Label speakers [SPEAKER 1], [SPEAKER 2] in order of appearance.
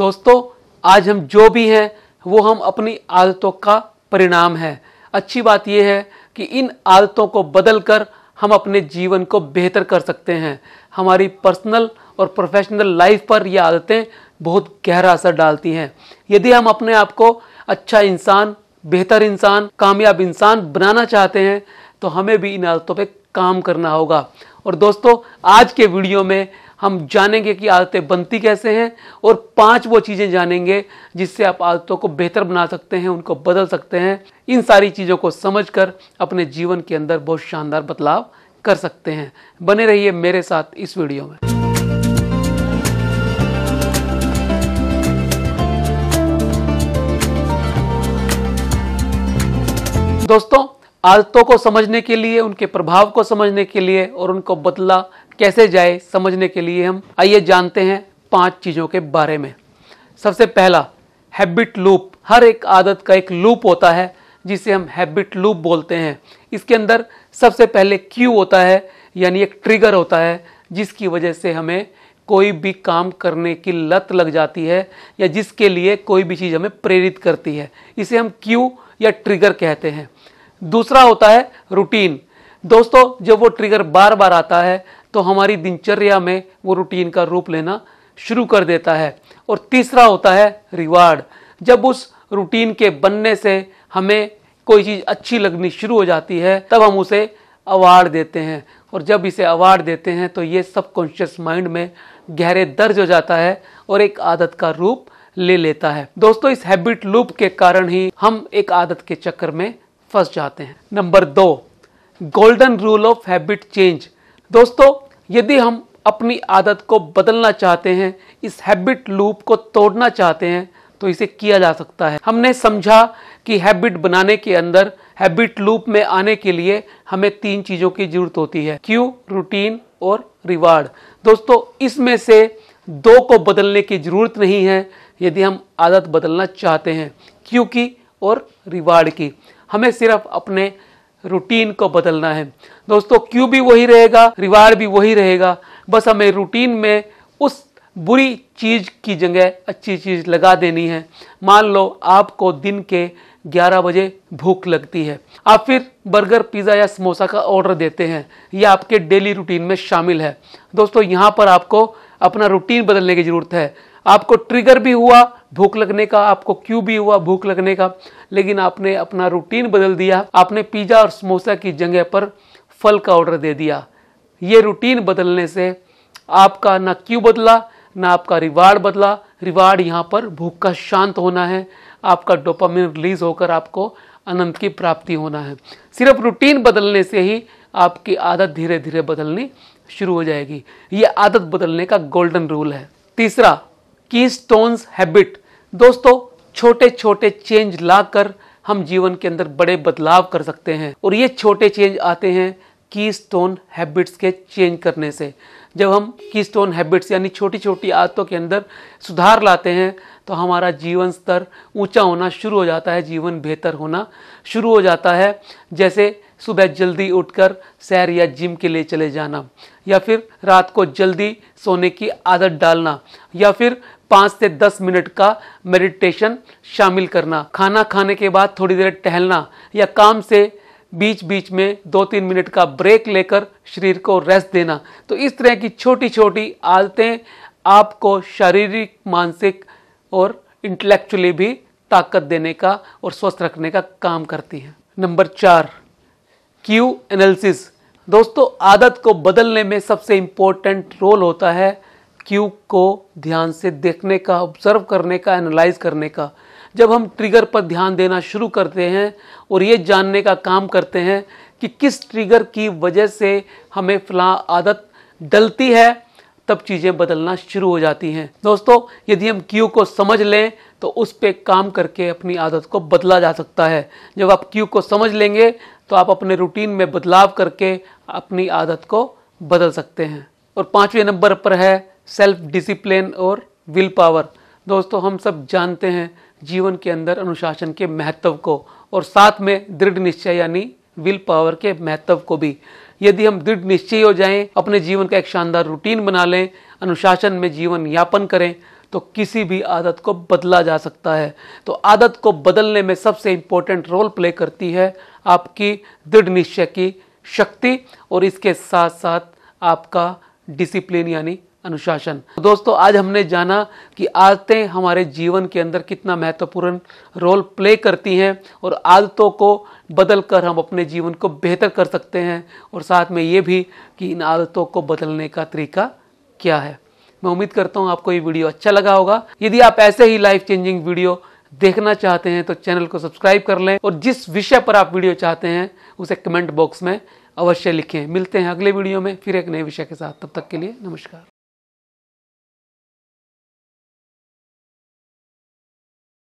[SPEAKER 1] दोस्तों आज हम जो भी हैं वो हम अपनी आदतों का परिणाम है अच्छी बात यह है कि इन आदतों को बदल कर हम अपने जीवन को बेहतर कर सकते हैं हमारी पर्सनल और प्रोफेशनल लाइफ पर ये आदतें बहुत गहरा असर डालती हैं यदि हम अपने आप को अच्छा इंसान बेहतर इंसान कामयाब इंसान बनाना चाहते हैं तो हमें भी इन आदतों पर काम करना होगा और दोस्तों आज के वीडियो में हम जानेंगे कि आदतें बनती कैसे हैं और पांच वो चीज़ें जानेंगे जिससे आप आदतों को बेहतर बना सकते हैं उनको बदल सकते हैं इन सारी चीज़ों को समझकर अपने जीवन के अंदर बहुत शानदार बदलाव कर सकते हैं बने रहिए मेरे साथ इस वीडियो में दोस्तों आदतों को समझने के लिए उनके प्रभाव को समझने के लिए और उनको बदला कैसे जाए समझने के लिए हम आइए जानते हैं पांच चीज़ों के बारे में सबसे पहला हैबिट लूप हर एक आदत का एक लूप होता है जिसे हम हैबिट लूप बोलते हैं इसके अंदर सबसे पहले क्यू होता है यानी एक ट्रिगर होता है जिसकी वजह से हमें कोई भी काम करने की लत लग जाती है या जिसके लिए कोई भी चीज़ हमें प्रेरित करती है इसे हम क्यू या ट्रिगर कहते हैं दूसरा होता है रूटीन दोस्तों जब वो ट्रिगर बार बार आता है तो हमारी दिनचर्या में वो रूटीन का रूप लेना शुरू कर देता है और तीसरा होता है रिवार्ड जब उस रूटीन के बनने से हमें कोई चीज़ अच्छी लगनी शुरू हो जाती है तब हम उसे अवार्ड देते हैं और जब इसे अवार्ड देते हैं तो ये सबकॉन्शियस माइंड में गहरे दर्ज हो जाता है और एक आदत का रूप ले लेता है दोस्तों इस हैबिट लूप के कारण ही हम एक आदत के चक्कर में फंस जाते हैं नंबर दो golden rule of habit change दोस्तों यदि हम अपनी आदत को बदलना चाहते हैं इस हैबिट लूप को तोड़ना चाहते हैं तो इसे किया जा सकता है हमने समझा कि हैबिट बनाने के अंदर हैबिट लूप में आने के लिए हमें तीन चीज़ों की जरूरत होती है क्यू रूटीन और रिवार्ड दोस्तों इसमें से दो को बदलने की ज़रूरत नहीं है यदि हम आदत बदलना चाहते हैं क्यू की और रिवार्ड की हमें सिर्फ अपने रूटीन को बदलना है दोस्तों क्यू भी वही रहेगा रिवार्ड भी वही रहेगा बस हमें रूटीन में उस बुरी चीज़ की जगह अच्छी चीज़ लगा देनी है मान लो आपको दिन के 11 बजे भूख लगती है आप फिर बर्गर पिज़्ज़ा या समोसा का ऑर्डर देते हैं यह आपके डेली रूटीन में शामिल है दोस्तों यहाँ पर आपको अपना रूटीन बदलने की ज़रूरत है आपको ट्रिगर भी हुआ भूख लगने का आपको क्यू भी हुआ भूख लगने का लेकिन आपने अपना रूटीन बदल दिया आपने पिज़्ज़ा और समोसा की जगह पर फल का ऑर्डर दे दिया ये रूटीन बदलने से आपका ना क्यू बदला ना आपका रिवार्ड बदला रिवार्ड यहाँ पर भूख का शांत होना है आपका डोपामिन रिलीज होकर आपको अनंत की प्राप्ति होना है सिर्फ रूटीन बदलने से ही आपकी आदत धीरे धीरे बदलनी शुरू हो जाएगी ये आदत बदलने का गोल्डन रूल है तीसरा की स्टोन्स हैबिट दोस्तों छोटे छोटे चेंज लाकर हम जीवन के अंदर बड़े बदलाव कर सकते हैं और ये छोटे चेंज आते हैं की स्टोन हैबिट्स के चेंज करने से जब हम की स्टोन हैबिट्स यानी छोटी छोटी आदतों के अंदर सुधार लाते हैं तो हमारा जीवन स्तर ऊंचा होना शुरू हो जाता है जीवन बेहतर होना शुरू हो जाता है जैसे सुबह जल्दी उठकर सैर या जिम के लिए चले जाना या फिर रात को जल्दी सोने की आदत डालना या फिर पाँच से दस मिनट का मेडिटेशन शामिल करना खाना खाने के बाद थोड़ी देर टहलना या काम से बीच बीच में दो तीन मिनट का ब्रेक लेकर शरीर को रेस्ट देना तो इस तरह की छोटी छोटी आदतें आपको शारीरिक मानसिक और इंटेलेक्चुअली भी ताकत देने का और स्वस्थ रखने का काम करती हैं नंबर चार क्यू एनालिसिस दोस्तों आदत को बदलने में सबसे इम्पोर्टेंट रोल होता है क्यू को ध्यान से देखने का ऑब्जर्व करने का एनालाइज करने का जब हम ट्रिगर पर ध्यान देना शुरू करते हैं और ये जानने का काम करते हैं कि किस ट्रिगर की वजह से हमें फला आदत डलती है तब चीज़ें बदलना शुरू हो जाती हैं दोस्तों यदि हम क्यू को समझ लें तो उस पर काम करके अपनी आदत को बदला जा सकता है जब आप क्यू को समझ लेंगे तो आप अपने रूटीन में बदलाव करके अपनी आदत को बदल सकते हैं और पाँचवें नंबर पर है सेल्फ डिसिप्लिन और विल पावर दोस्तों हम सब जानते हैं जीवन के अंदर अनुशासन के महत्व को और साथ में दृढ़ निश्चय यानी विल पावर के महत्व को भी यदि हम दृढ़ निश्चय हो जाएं अपने जीवन का एक शानदार रूटीन बना लें अनुशासन में जीवन यापन करें तो किसी भी आदत को बदला जा सकता है तो आदत को बदलने में सबसे इम्पोर्टेंट रोल प्ले करती है आपकी दृढ़ निश्चय की शक्ति और इसके साथ साथ आपका डिसिप्लिन यानी अनुशासन दोस्तों आज हमने जाना कि आदतें हमारे जीवन के अंदर कितना महत्वपूर्ण रोल प्ले करती हैं और आदतों को बदल कर हम अपने जीवन को बेहतर कर सकते हैं और साथ में ये भी कि इन आदतों को बदलने का तरीका क्या है मैं उम्मीद करता हूँ आपको ये वीडियो अच्छा लगा होगा यदि आप ऐसे ही लाइफ चेंजिंग वीडियो देखना चाहते हैं तो चैनल को सब्सक्राइब कर लें और जिस विषय पर आप वीडियो चाहते हैं उसे कमेंट बॉक्स में अवश्य लिखें मिलते हैं अगले वीडियो में फिर एक नए विषय के साथ तब तक के लिए नमस्कार